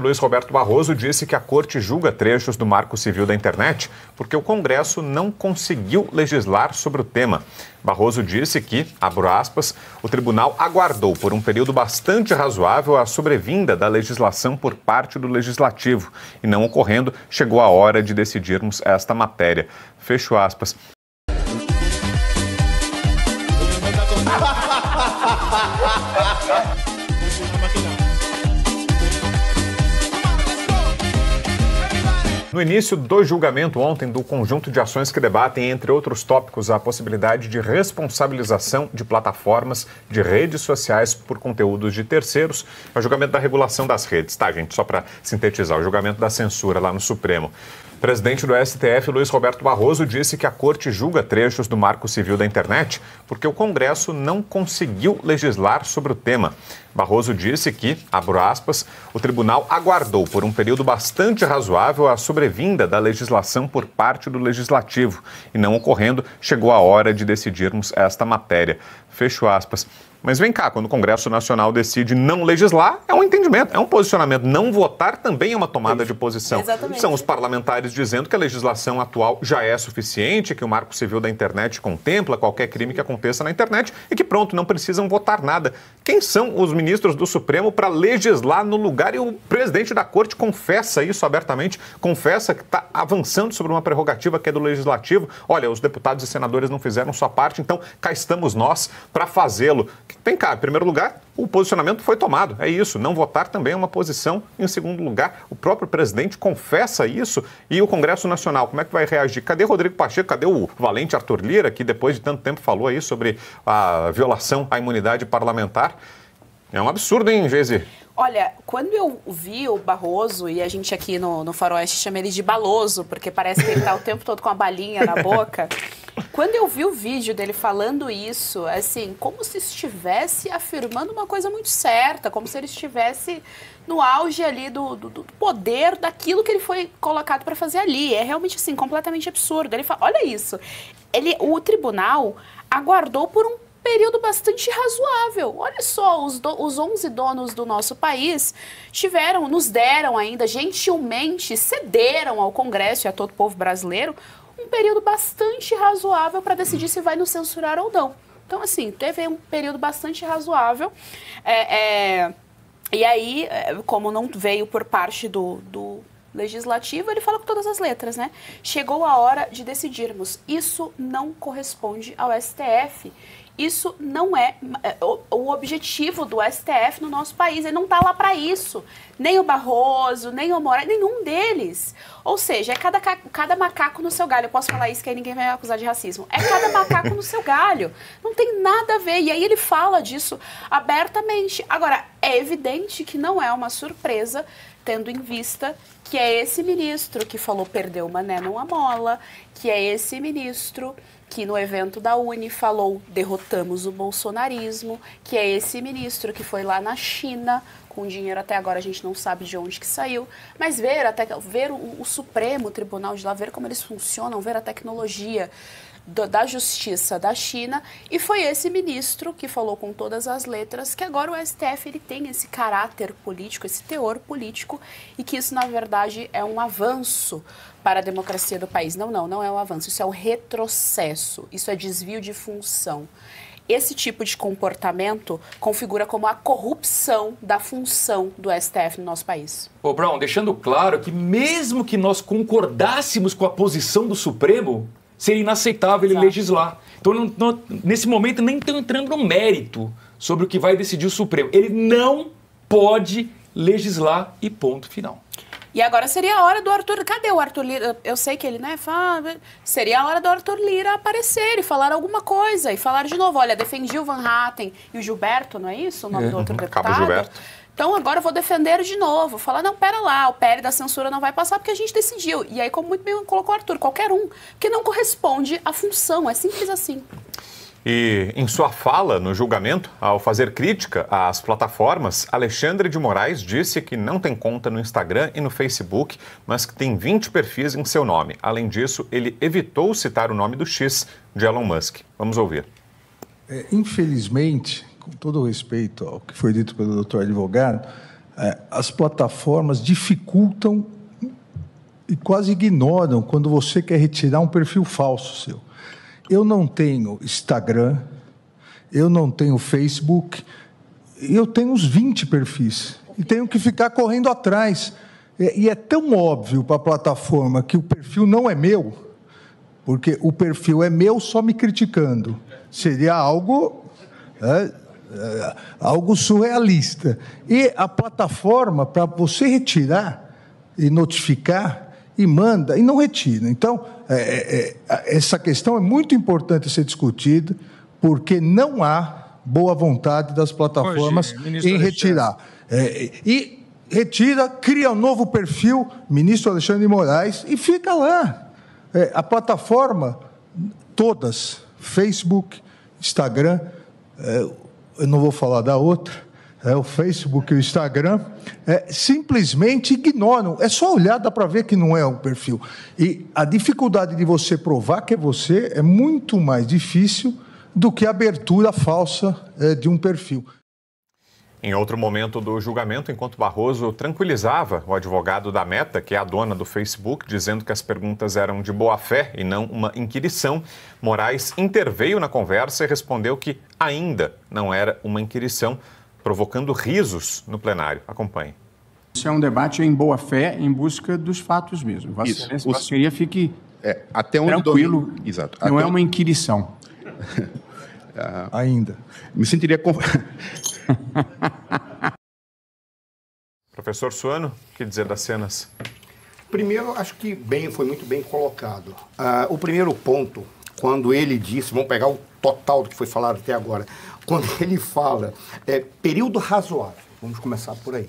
Luiz Roberto Barroso disse que a corte julga trechos do Marco Civil da Internet porque o Congresso não conseguiu legislar sobre o tema. Barroso disse que, abro aspas, o tribunal aguardou por um período bastante razoável a sobrevinda da legislação por parte do legislativo e, não ocorrendo, chegou a hora de decidirmos esta matéria. Fecho aspas. No início do julgamento ontem do conjunto de ações que debatem, entre outros tópicos, a possibilidade de responsabilização de plataformas de redes sociais por conteúdos de terceiros, é o julgamento da regulação das redes, tá, gente? Só para sintetizar, o julgamento da censura lá no Supremo. Presidente do STF, Luiz Roberto Barroso, disse que a corte julga trechos do Marco Civil da Internet porque o Congresso não conseguiu legislar sobre o tema. Barroso disse que, abro aspas, o tribunal aguardou por um período bastante razoável a sobrevinda da legislação por parte do legislativo e, não ocorrendo, chegou a hora de decidirmos esta matéria. Fecho aspas. Mas vem cá, quando o Congresso Nacional decide não legislar, é um entendimento, é um posicionamento. Não votar também é uma tomada de posição. Exatamente. São os parlamentares dizendo que a legislação atual já é suficiente, que o Marco Civil da Internet contempla qualquer crime que aconteça na internet e que pronto, não precisam votar nada. Quem são os ministros do Supremo para legislar no lugar? E o presidente da Corte confessa isso abertamente, confessa que está avançando sobre uma prerrogativa que é do legislativo. Olha, os deputados e senadores não fizeram sua parte, então cá estamos nós para fazê-lo. Vem cá, em primeiro lugar, o posicionamento foi tomado. É isso. Não votar também é uma posição. Em segundo lugar, o próprio presidente confessa isso. E o Congresso Nacional, como é que vai reagir? Cadê Rodrigo Pacheco? Cadê o valente Arthur Lira, que depois de tanto tempo falou aí sobre a violação à imunidade parlamentar? É um absurdo, hein, Geise? Olha, quando eu vi o Barroso, e a gente aqui no, no Faroeste chama ele de Baloso, porque parece que ele está o tempo todo com a balinha na boca. Quando eu vi o vídeo dele falando isso, assim, como se estivesse afirmando uma coisa muito certa, como se ele estivesse no auge ali do, do, do poder daquilo que ele foi colocado para fazer ali. É realmente, assim, completamente absurdo. Ele fala, olha isso, ele, o tribunal aguardou por um período bastante razoável. Olha só, os, do, os 11 donos do nosso país tiveram, nos deram ainda, gentilmente, cederam ao Congresso e a todo o povo brasileiro um período bastante razoável para decidir se vai nos censurar ou não. Então, assim, teve um período bastante razoável. É, é, e aí, é, como não veio por parte do, do legislativo, ele fala com todas as letras, né? Chegou a hora de decidirmos. Isso não corresponde ao STF. Isso não é, é o objetivo do STF no nosso país. Ele não está lá para isso. Nem o Barroso, nem o Moraes, nenhum deles. Ou seja, é cada, cada macaco no seu galho. Eu posso falar isso que aí ninguém vai me acusar de racismo. É cada macaco no seu galho. Não tem nada a ver. E aí ele fala disso abertamente. Agora, é evidente que não é uma surpresa tendo em vista que é esse ministro que falou perdeu uma mané numa mola, que é esse ministro que no evento da Uni falou derrotamos o bolsonarismo, que é esse ministro que foi lá na China com dinheiro até agora a gente não sabe de onde que saiu, mas ver até ver o, o Supremo Tribunal de lá, ver como eles funcionam, ver a tecnologia, do, da Justiça da China, e foi esse ministro que falou com todas as letras que agora o STF ele tem esse caráter político, esse teor político, e que isso, na verdade, é um avanço para a democracia do país. Não, não, não é um avanço, isso é um retrocesso, isso é desvio de função. Esse tipo de comportamento configura como a corrupção da função do STF no nosso país. Ô, Brown, deixando claro que mesmo que nós concordássemos com a posição do Supremo, seria inaceitável Exato. ele legislar. Então, não, não, nesse momento, nem estão tá entrando no mérito sobre o que vai decidir o Supremo. Ele não pode legislar e ponto final. E agora seria a hora do Arthur. Cadê o Arthur Lira? Eu sei que ele, né? Fala, seria a hora do Arthur Lira aparecer e falar alguma coisa. E falar de novo: olha, defendi o Van Hatten e o Gilberto, não é isso? O nome é. do outro uhum. deputado. o Gilberto. Então agora eu vou defender de novo, falar, não, pera lá, o PL da censura não vai passar porque a gente decidiu. E aí, como muito bem colocou o Arthur, qualquer um, que não corresponde à função, é simples assim. E em sua fala no julgamento, ao fazer crítica às plataformas, Alexandre de Moraes disse que não tem conta no Instagram e no Facebook, mas que tem 20 perfis em seu nome. Além disso, ele evitou citar o nome do X de Elon Musk. Vamos ouvir. É, infelizmente, com todo respeito ao que foi dito pelo doutor advogado, é, as plataformas dificultam e quase ignoram quando você quer retirar um perfil falso seu. Eu não tenho Instagram, eu não tenho Facebook, eu tenho uns 20 perfis e tenho que ficar correndo atrás. É, e é tão óbvio para a plataforma que o perfil não é meu, porque o perfil é meu só me criticando. Seria algo é, é, algo surrealista. E a plataforma, para você retirar e notificar, e manda, e não retira. Então, é, é, é essa questão é muito importante ser discutida, porque não há boa vontade das plataformas Hoje, em retirar. É, e retira, cria um novo perfil, ministro Alexandre de Moraes, e fica lá. É, a plataforma, todas, Facebook, Instagram, eu não vou falar da outra, é, o Facebook e o Instagram, é, simplesmente ignoram. É só olhar, dá para ver que não é um perfil. E a dificuldade de você provar que é você é muito mais difícil do que a abertura falsa é, de um perfil. Em outro momento do julgamento, enquanto Barroso tranquilizava o advogado da Meta, que é a dona do Facebook, dizendo que as perguntas eram de boa-fé e não uma inquirição, Moraes interveio na conversa e respondeu que ainda não era uma inquirição, provocando risos no plenário. Acompanhe. Isso é um debate em boa-fé, em busca dos fatos mesmo. Vossa Excelência Os... fique é, até onde tranquilo, domínio. Exato. não é até é uma inquirição. Ah, ainda. Me sentiria... Professor Suano, o que dizer das cenas? Primeiro, acho que bem foi muito bem colocado. Uh, o primeiro ponto, quando ele disse, vamos pegar o total do que foi falado até agora, quando ele fala é, período razoável, vamos começar por aí.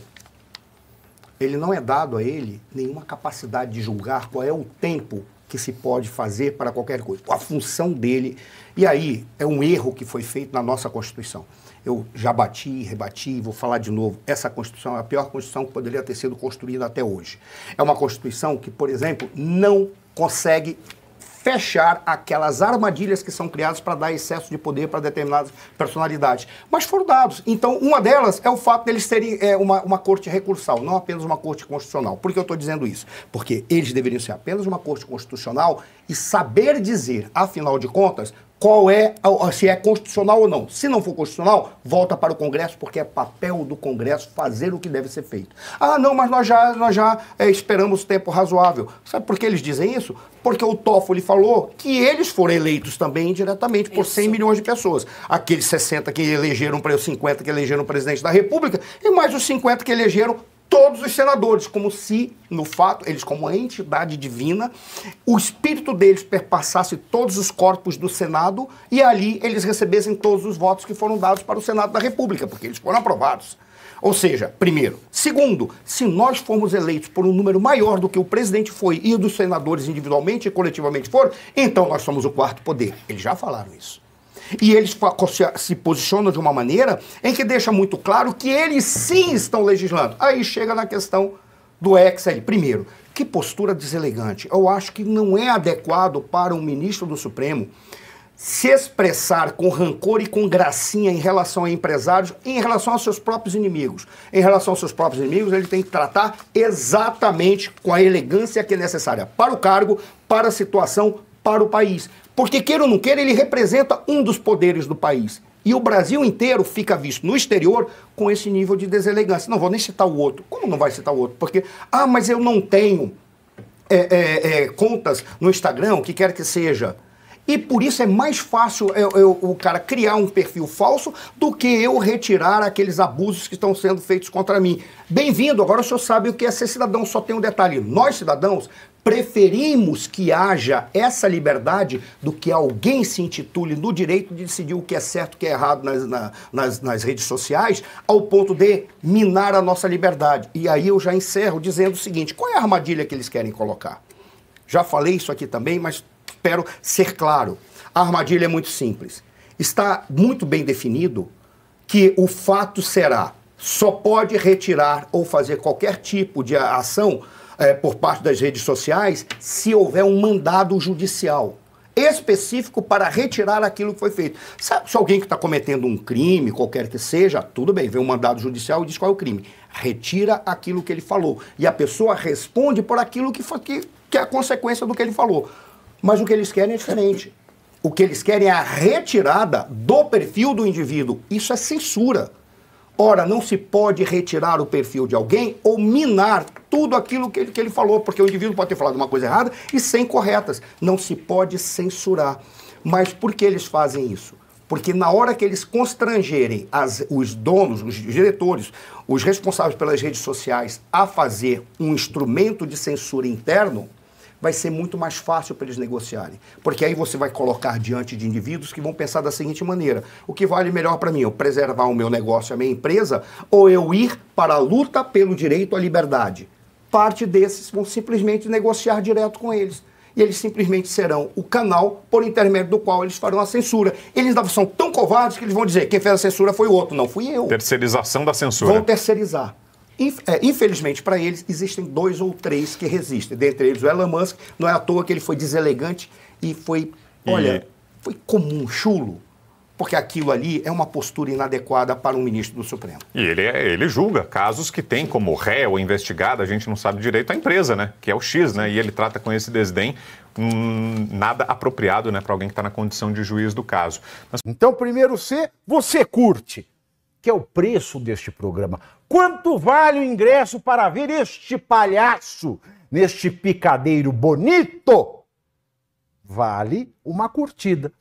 Ele não é dado a ele nenhuma capacidade de julgar qual é o tempo que se pode fazer para qualquer coisa, a função dele. E aí é um erro que foi feito na nossa Constituição eu já bati, rebati, vou falar de novo. Essa Constituição é a pior Constituição que poderia ter sido construída até hoje. É uma Constituição que, por exemplo, não consegue fechar aquelas armadilhas que são criadas para dar excesso de poder para determinadas personalidades. Mas foram dados. Então, uma delas é o fato deles terem é, uma, uma corte recursal, não apenas uma corte constitucional. Por que eu estou dizendo isso? Porque eles deveriam ser apenas uma corte constitucional e saber dizer, afinal de contas, qual é, se é constitucional ou não. Se não for constitucional, volta para o Congresso, porque é papel do Congresso fazer o que deve ser feito. Ah, não, mas nós já, nós já é, esperamos tempo razoável. Sabe por que eles dizem isso? Porque o Toffoli falou que eles foram eleitos também indiretamente por isso. 100 milhões de pessoas. Aqueles 60 que elegeram, os 50 que elegeram o presidente da República, e mais os 50 que elegeram todos os senadores, como se, no fato, eles, como entidade divina, o espírito deles perpassasse todos os corpos do Senado e ali eles recebessem todos os votos que foram dados para o Senado da República, porque eles foram aprovados. Ou seja, primeiro. Segundo, se nós formos eleitos por um número maior do que o presidente foi e dos senadores individualmente e coletivamente foram, então nós somos o quarto poder. Eles já falaram isso. E eles se posicionam de uma maneira em que deixa muito claro que eles sim estão legislando. Aí chega na questão do Excel. Primeiro, que postura deselegante. Eu acho que não é adequado para um ministro do Supremo se expressar com rancor e com gracinha em relação a empresários, em relação aos seus próprios inimigos. Em relação aos seus próprios inimigos, ele tem que tratar exatamente com a elegância que é necessária para o cargo, para a situação, para o país. Porque, queira ou não queira, ele representa um dos poderes do país. E o Brasil inteiro fica visto no exterior com esse nível de deselegância. Não vou nem citar o outro. Como não vai citar o outro? Porque, ah, mas eu não tenho é, é, é, contas no Instagram, o que quer que seja. E por isso é mais fácil eu, eu, o cara criar um perfil falso do que eu retirar aqueles abusos que estão sendo feitos contra mim. Bem-vindo, agora o senhor sabe o que é ser cidadão, só tem um detalhe: nós cidadãos preferimos que haja essa liberdade do que alguém se intitule no direito de decidir o que é certo e o que é errado nas, na, nas, nas redes sociais, ao ponto de minar a nossa liberdade. E aí eu já encerro dizendo o seguinte: qual é a armadilha que eles querem colocar? Já falei isso aqui também, mas espero ser claro. A armadilha é muito simples. Está muito bem definido que o fato será só pode retirar ou fazer qualquer tipo de ação é, por parte das redes sociais se houver um mandado judicial específico para retirar aquilo que foi feito. Sabe, se alguém que está cometendo um crime, qualquer que seja, tudo bem, vem um mandado judicial e diz qual é o crime. Retira aquilo que ele falou. E a pessoa responde por aquilo que, que, que é a consequência do que ele falou. Mas o que eles querem é diferente. O que eles querem é a retirada do perfil do indivíduo. Isso é censura. Ora, não se pode retirar o perfil de alguém ou minar tudo aquilo que ele, que ele falou, porque o indivíduo pode ter falado uma coisa errada e sem corretas. Não se pode censurar. Mas por que eles fazem isso? Porque na hora que eles constrangerem as, os donos, os diretores, os responsáveis pelas redes sociais a fazer um instrumento de censura interno, vai ser muito mais fácil para eles negociarem. Porque aí você vai colocar diante de indivíduos que vão pensar da seguinte maneira: o que vale melhor para mim? Eu preservar o meu negócio, a minha empresa, ou eu ir para a luta pelo direito à liberdade? Parte desses vão simplesmente negociar direto com eles e eles simplesmente serão o canal por intermédio do qual eles farão a censura. Eles são tão covardes que eles vão dizer: quem fez a censura foi o outro, não fui eu. Terceirização da censura. Vão terceirizar. É, infelizmente para eles, existem dois ou três que resistem. Dentre eles o Elon Musk. Não é à toa que ele foi deselegante e foi, olha, e... foi comum, chulo. Porque aquilo ali é uma postura inadequada para um ministro do Supremo. E ele, é, ele julga casos que tem como ré ou investigado, a gente não sabe direito, a empresa, né? Que é o X, né? E ele trata com esse desdém hum, nada apropriado né, para alguém que está na condição de juiz do caso. Mas... Então, primeiro C, você curte, que é o preço deste programa. Quanto vale o ingresso para ver este palhaço neste picadeiro bonito? Vale uma curtida.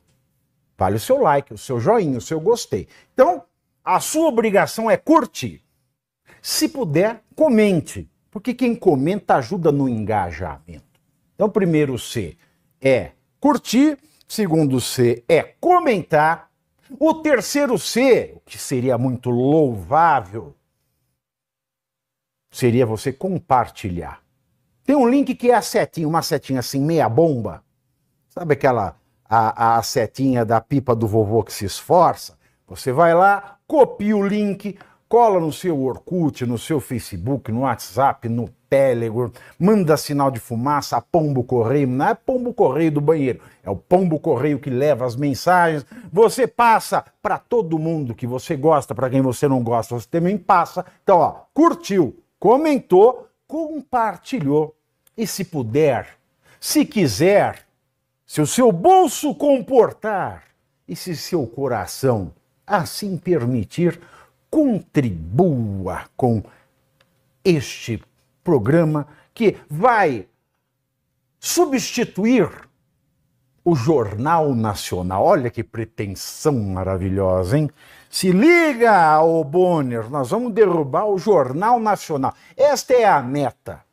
Vale o seu like, o seu joinha, o seu gostei. Então, a sua obrigação é curtir. Se puder, comente, porque quem comenta ajuda no engajamento. Então, primeiro C é curtir, segundo C é comentar, o terceiro C, o que seria muito louvável, seria você compartilhar. Tem um link que é a setinha, uma setinha assim, meia bomba. Sabe aquela a, a setinha da pipa do vovô que se esforça? Você vai lá, copia o link, cola no seu Orkut, no seu Facebook, no WhatsApp, no Telegram, manda sinal de fumaça, a pombo correio, não é pombo correio do banheiro, é o pombo correio que leva as mensagens. Você passa para todo mundo que você gosta, para quem você não gosta, você também passa. Então, ó, curtiu, comentou, compartilhou. E se puder, se quiser, se o seu bolso comportar e se seu coração assim permitir, contribua com este programa que vai substituir o Jornal Nacional. Olha que pretensão maravilhosa, hein? Se liga, ô Bonner, nós vamos derrubar o Jornal Nacional. Esta é a meta.